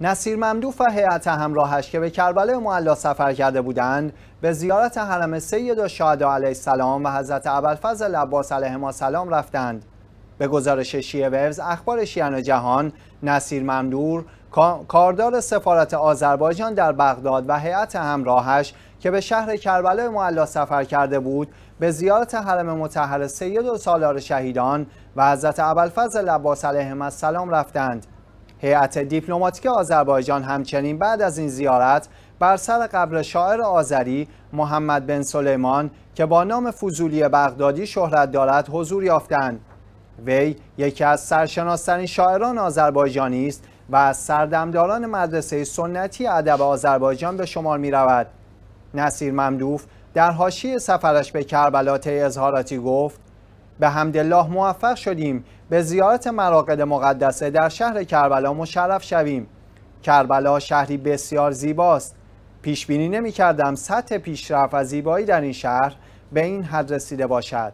نصیر ممدوف و هیئت همراهش که به کربلا معلا سفر کرده بودند به زیارت حرم سید و شهدا علیه السلام و حضرت ابوالفضل عباس علیهما سلام رفتند به گزارش شیعه ویوز اخبار شیعان جهان نصیر ممدور کاردار سفارت آذربایجان در بغداد و هیئت همراهش که به شهر کربلا معلا سفر کرده بود به زیارت حرم مطهر سید و سالار شهیدان و حضرت ابوالفضل عباس علیهم السلام رفتند هیئت دیپلماتیک آذربایجان همچنین بعد از این زیارت بر سر قبر شاعر آذری محمد بن سلیمان که با نام فضولی بغدادی شهرت دارد حضور یافتند وی یکی از سرشناسترین شاعران آذربایجانی است و از سردمداران مدرسه سنتی ادب آذربایجان به شمار می رود. نصیر ممدوف در حاشیه سفرش به کربلا اظهاراتی گفت به حمدالله موفق شدیم به زیارت مراقد مقدسه در شهر کربلا مشرف شویم کربلا شهری بسیار زیباست پیش بینی نمی کردم سطح پیشرفت و زیبایی در این شهر به این حد رسیده باشد